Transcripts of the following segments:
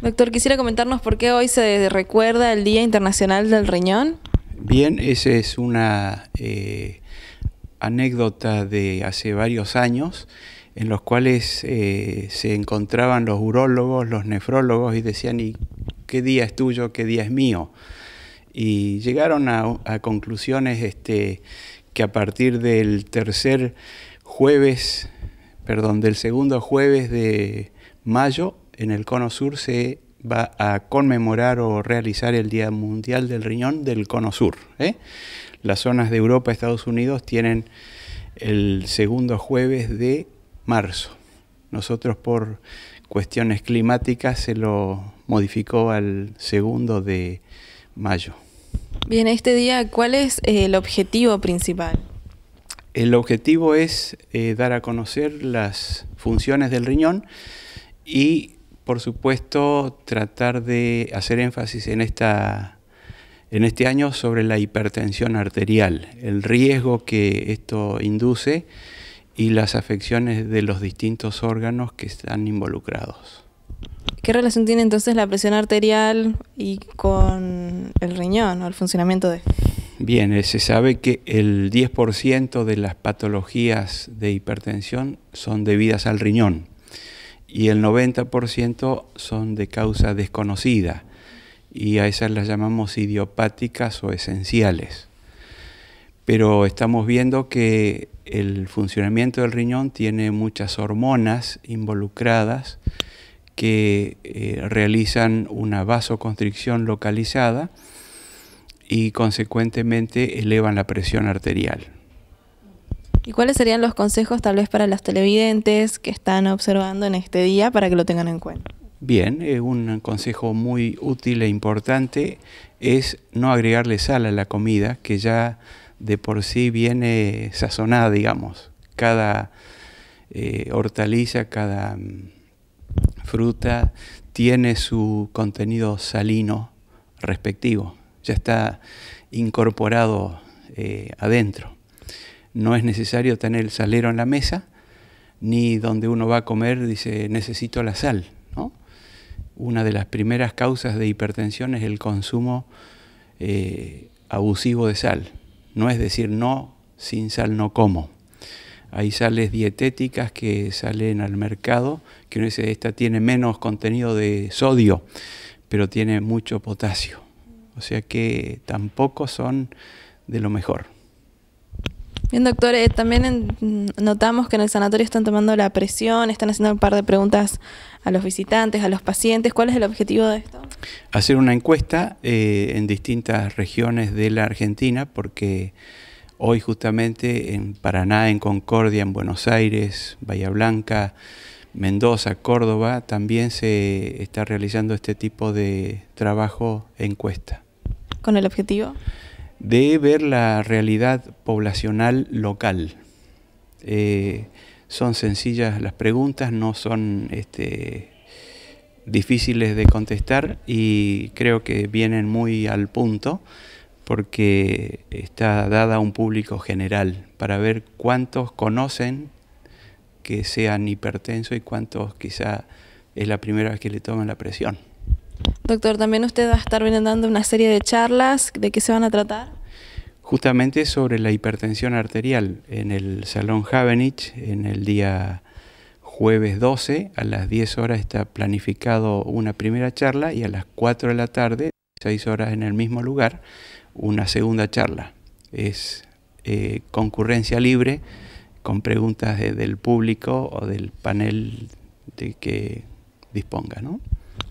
Doctor, quisiera comentarnos por qué hoy se recuerda el Día Internacional del Riñón. Bien, esa es una eh, anécdota de hace varios años en los cuales eh, se encontraban los urólogos, los nefrólogos y decían, ¿y qué día es tuyo, qué día es mío? Y llegaron a, conclusiones este, que a partir del tercer jueves, perdón, del segundo jueves de mayo en el Cono Sur se va a conmemorar o realizar el Día Mundial del Riñón del Cono Sur. ¿eh? Las zonas de Europa, y Estados Unidos tienen el segundo jueves de marzo. Nosotros por cuestiones climáticas se lo modificó al segundo de mayo. Bien, este día, ¿cuál es eh, el objetivo principal? El objetivo es eh, dar a conocer las funciones del riñón y por supuesto, tratar de hacer énfasis en, esta, en este año sobre la hipertensión arterial, el riesgo que esto induce y las afecciones de los distintos órganos que están involucrados. ¿Qué relación tiene entonces la presión arterial y con el riñón o el funcionamiento de? Bien, eh, se sabe que el 10% de las patologías de hipertensión son debidas al riñón y el 90% son de causa desconocida y a esas las llamamos idiopáticas o esenciales. Pero estamos viendo que el funcionamiento del riñón tiene muchas hormonas involucradas que eh, realizan una vasoconstricción localizada y consecuentemente elevan la presión arterial. ¿Y cuáles serían los consejos tal vez para las televidentes que están observando en este día para que lo tengan en cuenta? Bien, un consejo muy útil e importante es no agregarle sal a la comida, que ya de por sí viene sazonada, digamos. Cada eh, hortaliza, cada mm, fruta tiene su contenido salino respectivo, ya está incorporado eh, adentro no es necesario tener el salero en la mesa, ni donde uno va a comer dice necesito la sal. Una de las primeras causas de hipertensión es el consumo eh, abusivo de sal. No es decir no, sin sal no como. Hay sales dietéticas que salen al mercado, que no dice, esta tiene menos contenido de sodio, pero tiene mucho potasio. O sea que tampoco son de lo mejor. Bien, doctor, eh, también notamos que en el sanatorio están tomando la presión, están haciendo un par de preguntas a los visitantes, a los pacientes. ¿Cuál es el objetivo de esto? Hacer una encuesta eh, en distintas regiones de la Argentina, porque hoy justamente en Paraná, en Concordia, en Buenos Aires, Bahía Blanca, Mendoza, Córdoba, también se está realizando este tipo de trabajo encuesta. ¿Con el objetivo? de ver la realidad poblacional local. Eh, son sencillas las preguntas, no son este, difíciles de contestar y creo que vienen muy al punto porque está dada a un público general para ver cuántos conocen que sean hipertensos y cuántos quizá es la primera vez que le toman la presión. Doctor, también usted va a estar dando una serie de charlas. ¿De qué se van a tratar? Justamente sobre la hipertensión arterial en el Salón Havenich en el día jueves 12 a las 10 horas está planificado una primera charla y a las 4 de la tarde, 6 horas en el mismo lugar, una segunda charla. Es eh, concurrencia libre con preguntas del público o del panel de que disponga, ¿no?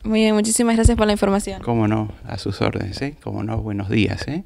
Muy bien, muchísimas gracias por la información. Cómo no, a sus órdenes, ¿eh? Cómo no, buenos días, ¿eh?